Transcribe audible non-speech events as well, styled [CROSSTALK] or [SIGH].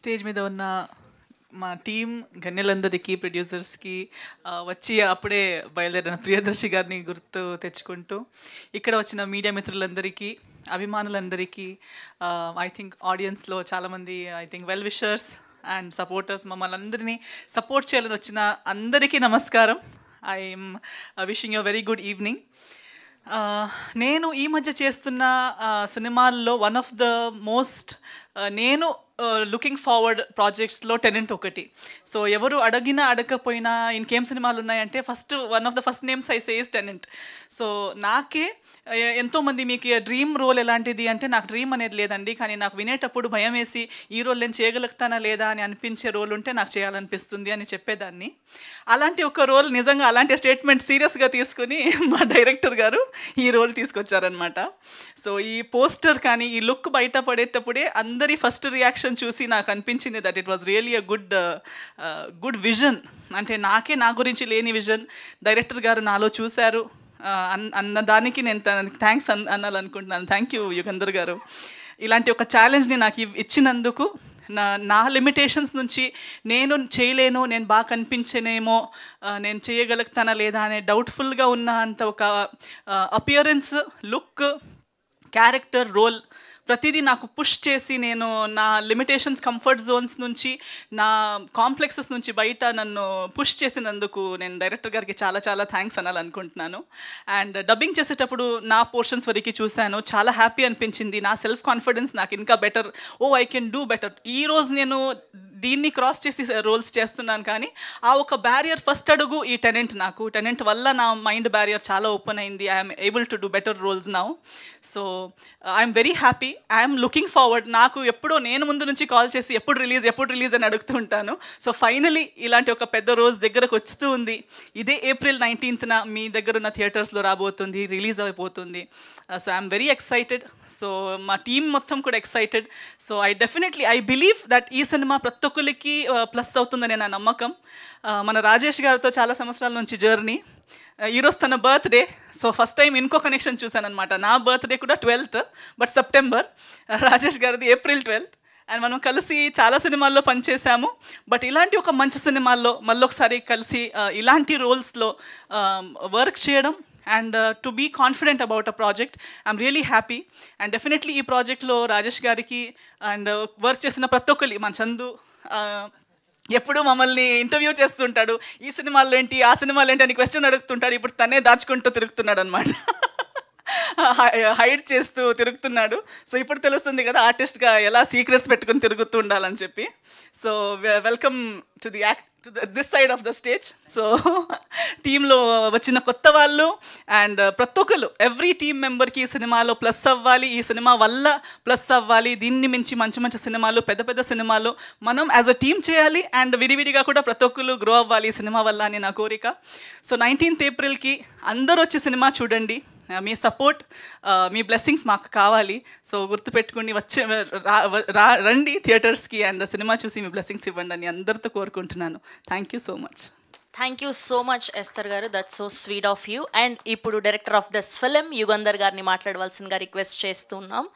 stage మీద ఉన్న మా టీం గన్యలందరికీ ప్రొడ్యూసర్స్కి వచ్చి అప్పుడే బయలుదేరిన ప్రియదర్శి గారిని గుర్తు తెచ్చుకుంటూ ఇక్కడ వచ్చిన మీడియా మిత్రులందరికీ అభిమానులందరికీ ఐ థింక్ ఆడియన్స్లో చాలామంది I think well wishers and supporters మమ్మల్ని అందరినీ సపోర్ట్ చేయాలని వచ్చిన అందరికీ నమస్కారం I'm wishing you very good evening నేను ఈ మధ్య చేస్తున్న సినిమాల్లో వన్ ఆఫ్ ద మోస్ట్ నేను లుకింగ్ ఫార్వర్డ్ ప్రాజెక్ట్స్లో టెనెంట్ ఒకటి సో ఎవరు అడిగినా అడగకపోయినా ఇంకేం సినిమాలు ఉన్నాయంటే first one of the first names I says Tenant so నాకే ఎంతోమంది మీకు డ్రీమ్ రోల్ ఎలాంటిది అంటే నాకు డ్రీమ్ అనేది లేదండి కానీ నాకు వినేటప్పుడు భయం వేసి ఈ రోల్ నేను చేయగలుగుతానా లేదా అని అనిపించే రోల్ ఉంటే నాకు చేయాలనిపిస్తుంది అని చెప్పేదాన్ని అలాంటి ఒక రోల్ నిజంగా అలాంటి స్టేట్మెంట్ సీరియస్గా తీసుకుని [LAUGHS] మా డైరెక్టర్ గారు ఈ రోల్ తీసుకొచ్చారనమాట సో ఈ పోస్టర్ కానీ ఈ లుక్ బయటపడేటప్పుడే అందరి ఫస్ట్ రియాక్షన్ రియాక్షన్ చూసి నాకు అనిపించింది that it was really a good good vision అంటే నాకే నా గురించి లేని విజన్ డైరెక్టర్ గారు నాలో చూశారు uh, అన్న దానికి నేను థ్యాంక్స్ అన్ అనాలనుకుంటున్నాను థ్యాంక్ యూ యుగంధర్ గారు ఇలాంటి ఒక ఛాలెంజ్ని నాకు ఇచ్చినందుకు నా నా లిమిటేషన్స్ నుంచి నేను చేయలేను నేను బాగా కనిపించనేమో uh, నేను చేయగలుగుతానా లేదా అనే డౌట్ఫుల్గా ఉన్న అంత ఒక అపియరెన్స్ లుక్ క్యారెక్టర్ రోల్ ప్రతిదీ నాకు పుష్ చేసి నేను నా లిమిటేషన్స్ కంఫర్ట్ జోన్స్ నుంచి నా కాంప్లెక్సెస్ నుంచి బయట నన్ను పుష్ చేసినందుకు నేను డైరెక్టర్ గారికి చాలా చాలా థ్యాంక్స్ అనాలనుకుంటున్నాను అండ్ డబ్బింగ్ చేసేటప్పుడు నా పోర్షన్స్ వరకు చూశాను చాలా హ్యాపీ అనిపించింది నా సెల్ఫ్ కాన్ఫిడెన్స్ నాకు ఇంకా better oh I can do better ఈ రోజు నేను దీన్ని క్రాస్ చేసి రోల్స్ చేస్తున్నాను కానీ ఆ ఒక బ్యారియర్ ఫస్ట్ అడుగు ఈ టెనెంట్ నాకు టెనెంట్ వల్ల నా మైండ్ బ్యారియర్ చాలా ఓపెన్ అయింది I'm able to do better roles now so I'm very happy I'm looking forward నాకు ఎప్పుడో నేను ముందు నుంచి కాల్ చేసి ఎప్పుడు రిలీజ్ ఎప్పుడు రిలీజ్ అని అడుగుతూ ఉంటాను సో ఫైనలీ ఇలాంటి ఒక పెద్ద రోజు దగ్గరకు వస్తూ ఉంది ఇదే ఏప్రిల్ నైన్టీన్త్న మీ దగ్గర ఉన్న థియేటర్స్లో రాబోతుంది రిలీజ్ అయిపోతుంది so I'm very excited so మా టీం మొత్తం కూడా excited so I definitely I believe that ఈ సినిమా ప్రతి ఒక్కరికి ప్లస్ అవుతుందని నా నమ్మకం మన రాజేష్ గారితో చాలా సంవత్సరాల నుంచి జర్నీ ఈరోజు తన బర్త్డే సో ఫస్ట్ టైం ఇంకో కనెక్షన్ చూశానమాట నా బర్త్డే కూడా ట్వెల్త్ బట్ సెప్టెంబర్ రాజేష్ గారిది ఏప్రిల్ ట్వెల్త్ అండ్ మనం కలిసి చాలా సినిమాల్లో పనిచేసాము బట్ ఇలాంటి ఒక మంచి సినిమాల్లో మళ్ళొకసారి కలిసి ఇలాంటి రోల్స్లో వర్క్ చేయడం and to be confident about a project I'm really happy and definitely ఈ ప్రాజెక్ట్లో రాజేష్ గారికి అండ్ వర్క్ uh, చేసిన ప్రతి ఒక్కరి మన చందు uh, ఎప్పుడు మమ్మల్ని ఇంటర్వ్యూ చేస్తుంటాడు ఈ సినిమాలు ఏంటి ఆ సినిమాలు ఏంటి అని క్వశ్చన్ అడుగుతుంటాడు ఇప్పుడు తనే దాచుకుంటూ తిరుగుతున్నాడు అనమాట హైడ్ [LAUGHS] చేస్తూ తిరుగుతున్నాడు సో ఇప్పుడు తెలుస్తుంది కదా ఆర్టిస్ట్గా ఎలా సీక్రెట్స్ పెట్టుకుని తిరుగుతూ ఉండాలని చెప్పి so welcome to the act to this side of the stage so టీంలో వచ్చిన కొత్త వాళ్ళు అండ్ uh, ప్రతి ఒక్కరు ఎవ్రీ టీమ్ మెంబర్కి ఈ సినిమాలో ప్లస్ అవ్వాలి ఈ సినిమా వల్ల ప్లస్ అవ్వాలి దీన్ని మించి మంచి మంచి సినిమాలు పెద్ద పెద్ద సినిమాలు మనం యాజ్ అ టీమ్ చేయాలి అండ్ విడివిడిగా కూడా ప్రతి ఒక్కరు గ్రో అవ్వాలి ఈ సినిమా వల్ల అని నా కోరిక సో నైన్టీన్త్ ఏప్రిల్కి అందరూ వచ్చి సినిమా చూడండి మీ సపోర్ట్ మీ బ్లెస్సింగ్స్ మాకు కావాలి సో గుర్తుపెట్టుకుని వచ్చే రండి థియేటర్స్కి అండ్ సినిమా చూసి మీ బ్లెస్సింగ్స్ ఇవ్వండి అని అందరితో కోరుకుంటున్నాను thank you so much thank you so much Esther గారు that so sweet of you and ఇప్పుడు director of this film Yugandhar గారిని మాట్లాడవలసిందిగా రిక్వెస్ట్ చేస్తున్నాం